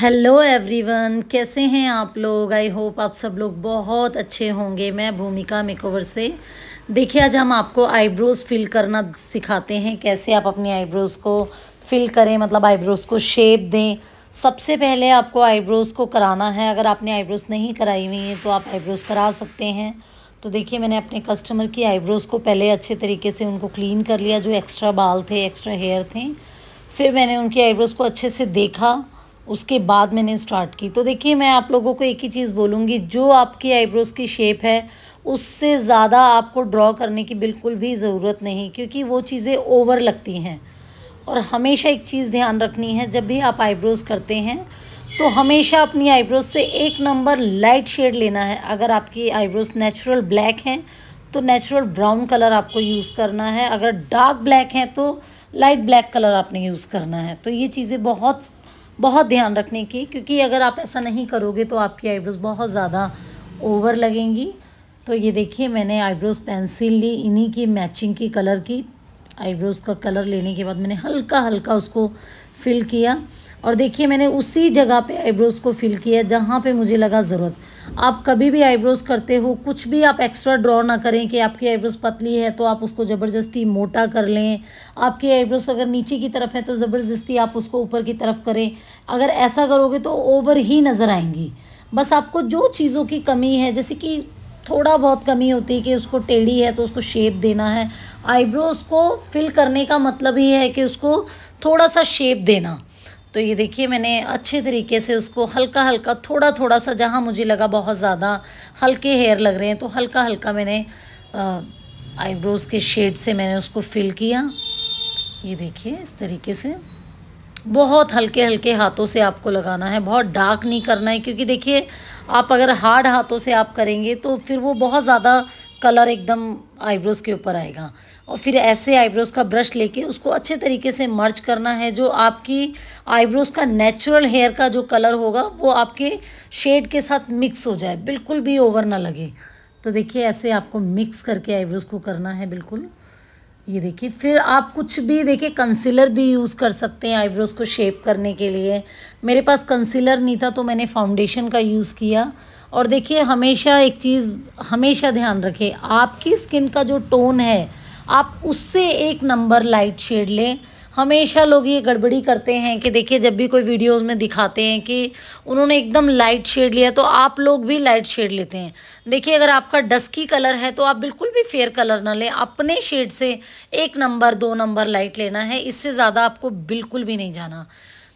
hello everyone कैसे हैं आप लोग आई होप आप सब लोग बहुत अच्छे होंगे मैं भूमिका मेकओवर से देखिए आज हम आपको आईब्रोज़ फिल करना सिखाते हैं कैसे आप अपनी आईब्रोज़ को फिल करें मतलब आईब्रोज़ को शेप दें सबसे पहले आपको आईब्रोज़ को कराना है अगर आपने आईब्रोज़ नहीं कराई हुई हैं तो आप आईब्रोज़ करा सकते हैं तो देखिए मैंने अपने कस्टमर की आईब्रोज़ को पहले अच्छे तरीके से उनको क्लीन कर लिया जो एक्स्ट्रा बाल थे एक्स्ट्रा हेयर थे फिर मैंने उनकी आईब्रोज़ को अच्छे से देखा उसके बाद मैंने स्टार्ट की तो देखिए मैं आप लोगों को एक ही चीज़ बोलूँगी जो आपकी आईब्रोज़ की शेप है उससे ज़्यादा आपको ड्रॉ करने की बिल्कुल भी ज़रूरत नहीं क्योंकि वो चीज़ें ओवर लगती हैं और हमेशा एक चीज़ ध्यान रखनी है जब भी आप आईब्रोज़ करते हैं तो हमेशा अपनी आईब्रोज से एक नंबर लाइट शेड लेना है अगर आपकी आईब्रोज नेचुरल ब्लैक हैं तो नेचुरल ब्राउन कलर आपको यूज़ करना है अगर डार्क ब्लैक हैं तो लाइट ब्लैक कलर आपने यूज़ करना है तो ये चीज़ें बहुत बहुत ध्यान रखने की क्योंकि अगर आप ऐसा नहीं करोगे तो आपकी आईब्रोज़ बहुत ज़्यादा ओवर लगेंगी तो ये देखिए मैंने आईब्रोज़ पेंसिल ली इन्हीं की मैचिंग की कलर की आईब्रोज़ का कलर लेने के बाद मैंने हल्का हल्का उसको फिल किया और देखिए मैंने उसी जगह पे आईब्रोज़ को फिल किया जहाँ पे मुझे लगा ज़रूरत आप कभी भी आईब्रोज़ करते हो कुछ भी आप एक्स्ट्रा ड्रॉ ना करें कि आपकी आईब्रोज़ पतली है तो आप उसको ज़बरदस्ती मोटा कर लें आपकी आईब्रोज़ अगर नीचे की तरफ है तो ज़बरदस्ती आप उसको ऊपर की तरफ करें अगर ऐसा करोगे तो ओवर ही नज़र आएंगी बस आपको जो चीज़ों की कमी है जैसे कि थोड़ा बहुत कमी होती है कि उसको टेढ़ी है तो उसको शेप देना है आईब्रोज़ को फिल करने का मतलब ही है कि उसको थोड़ा सा शेप देना तो ये देखिए मैंने अच्छे तरीके से उसको हल्का हल्का थोड़ा थोड़ा सा जहाँ मुझे लगा बहुत ज़्यादा हल्के हेयर लग रहे हैं तो हल्का हल्का मैंने आईब्रोज़ के शेड से मैंने उसको फिल किया ये देखिए इस तरीके से बहुत हल्के हल्के हाथों से आपको लगाना है बहुत डार्क नहीं करना है क्योंकि देखिए आप अगर हार्ड हाथों से आप करेंगे तो फिर वो बहुत ज़्यादा कलर एकदम आईब्रोज़ के ऊपर आएगा और फिर ऐसे आईब्रोज़ का ब्रश लेके उसको अच्छे तरीके से मर्च करना है जो आपकी आईब्रोज़ का नेचुरल हेयर का जो कलर होगा वो आपके शेड के साथ मिक्स हो जाए बिल्कुल भी ओवर ना लगे तो देखिए ऐसे आपको मिक्स करके आईब्रोज़ को करना है बिल्कुल ये देखिए फिर आप कुछ भी देखिए कंसीलर भी यूज़ कर सकते हैं आईब्रोज़ को शेप करने के लिए मेरे पास कंसीलर नहीं था तो मैंने फाउंडेशन का यूज़ किया और देखिए हमेशा एक चीज़ हमेशा ध्यान रखें आपकी स्किन का जो टोन है आप उससे एक नंबर लाइट शेड लें हमेशा लोग ये गड़बड़ी करते हैं कि देखिए जब भी कोई वीडियोस में दिखाते हैं कि उन्होंने एकदम लाइट शेड लिया तो आप लोग भी लाइट शेड लेते हैं देखिए अगर आपका डस्की कलर है तो आप बिल्कुल भी फेयर कलर ना लें अपने शेड से एक नंबर दो नंबर लाइट लेना है इससे ज़्यादा आपको बिल्कुल भी नहीं जाना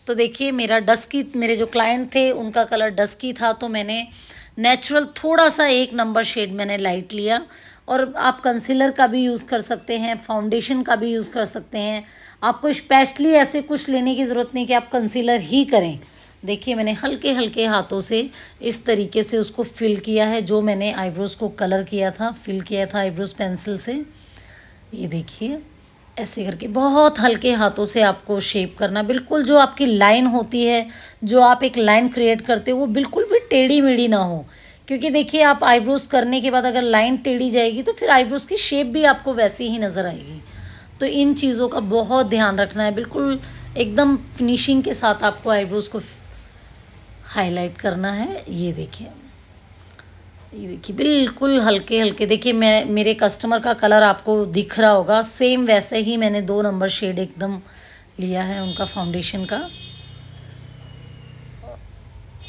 तो देखिए मेरा डस्की मेरे जो क्लाइंट थे उनका कलर डस्की था तो मैंने नेचुरल थोड़ा सा एक नंबर शेड मैंने लाइट लिया और आप कंसीलर का भी यूज़ कर सकते हैं फाउंडेशन का भी यूज़ कर सकते हैं आपको स्पेशली ऐसे कुछ लेने की ज़रूरत नहीं कि आप कंसीलर ही करें देखिए मैंने हल्के हल्के हाथों से इस तरीके से उसको फिल किया है जो मैंने आईब्रोज़ को कलर किया था फिल किया था आईब्रोज़ पेंसिल से ये देखिए ऐसे करके बहुत हल्के हाथों से आपको शेप करना बिल्कुल जो आपकी लाइन होती है जो आप एक लाइन क्रिएट करते हो वो बिल्कुल भी टेढ़ी मेढ़ी ना हो क्योंकि देखिए आप आईब्रोज करने के बाद अगर लाइन टेढ़ी जाएगी तो फिर आईब्रोज की शेप भी आपको वैसी ही नज़र आएगी तो इन चीज़ों का बहुत ध्यान रखना है बिल्कुल एकदम फिनिशिंग के साथ आपको आईब्रोज को हाईलाइट करना है ये देखिए ये देखिए बिल्कुल हल्के हल्के देखिए मैं मेरे कस्टमर का कलर आपको दिख रहा होगा सेम वैसे ही मैंने दो नंबर शेड एकदम लिया है उनका फाउंडेशन का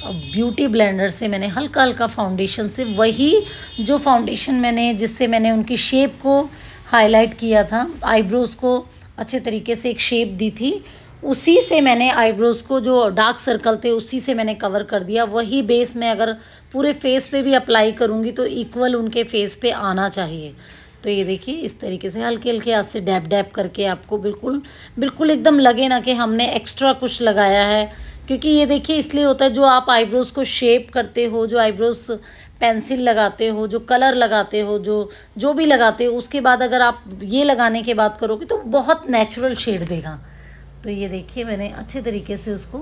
ब्यूटी ब्लेंडर से मैंने हल्का हल्का फाउंडेशन से वही जो फाउंडेशन मैंने जिससे मैंने उनकी शेप को हाईलाइट किया था आईब्रोज़ को अच्छे तरीके से एक शेप दी थी उसी से मैंने आईब्रोज़ को जो डार्क सर्कल थे उसी से मैंने कवर कर दिया वही बेस मैं अगर पूरे फेस पे भी अप्लाई करूँगी तो इक्वल उनके फेस पे आना चाहिए तो ये देखिए इस तरीके से हल्के हल्के हाथ से डैप डैप करके आपको बिल्कुल बिल्कुल एकदम लगे ना कि हमने एक्स्ट्रा कुछ लगाया है क्योंकि ये देखिए इसलिए होता है जो आप आईब्रोज़ को शेप करते हो जो आईब्रोज़ पेंसिल लगाते हो जो कलर लगाते हो जो जो भी लगाते हो उसके बाद अगर आप ये लगाने के बाद करोगे तो बहुत नेचुरल शेड देगा तो ये देखिए मैंने अच्छे तरीके से उसको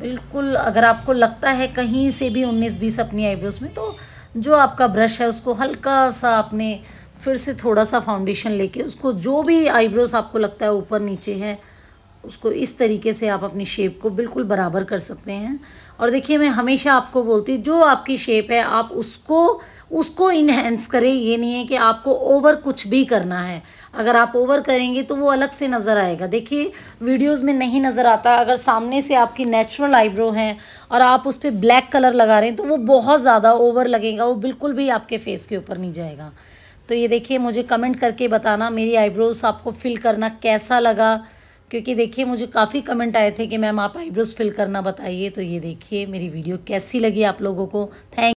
बिल्कुल अगर आपको लगता है कहीं से भी उन्नीस बीस अपनी आईब्रोज़ में तो जो आपका ब्रश है उसको हल्का सा आपने फिर से थोड़ा सा फाउंडेशन लेके उसको जो भी आईब्रोज़ आपको लगता है ऊपर नीचे है उसको इस तरीके से आप अपनी शेप को बिल्कुल बराबर कर सकते हैं और देखिए मैं हमेशा आपको बोलती हूँ जो आपकी शेप है आप उसको उसको इन्हेंस करें ये नहीं है कि आपको ओवर कुछ भी करना है अगर आप ओवर करेंगे तो वो अलग से नज़र आएगा देखिए वीडियोस में नहीं नज़र आता अगर सामने से आपकी नेचुरल आईब्रो हैं और आप उस पर ब्लैक कलर लगा रहे हैं तो वो बहुत ज़्यादा ओवर लगेगा वो बिल्कुल भी आपके फेस के ऊपर नहीं जाएगा तो ये देखिए मुझे कमेंट करके बताना मेरी आईब्रोज़ आपको फिल करना कैसा लगा क्योंकि देखिए मुझे काफ़ी कमेंट आए थे कि मैम आप आईब्रोज फिल करना बताइए तो ये देखिए मेरी वीडियो कैसी लगी आप लोगों को थैंक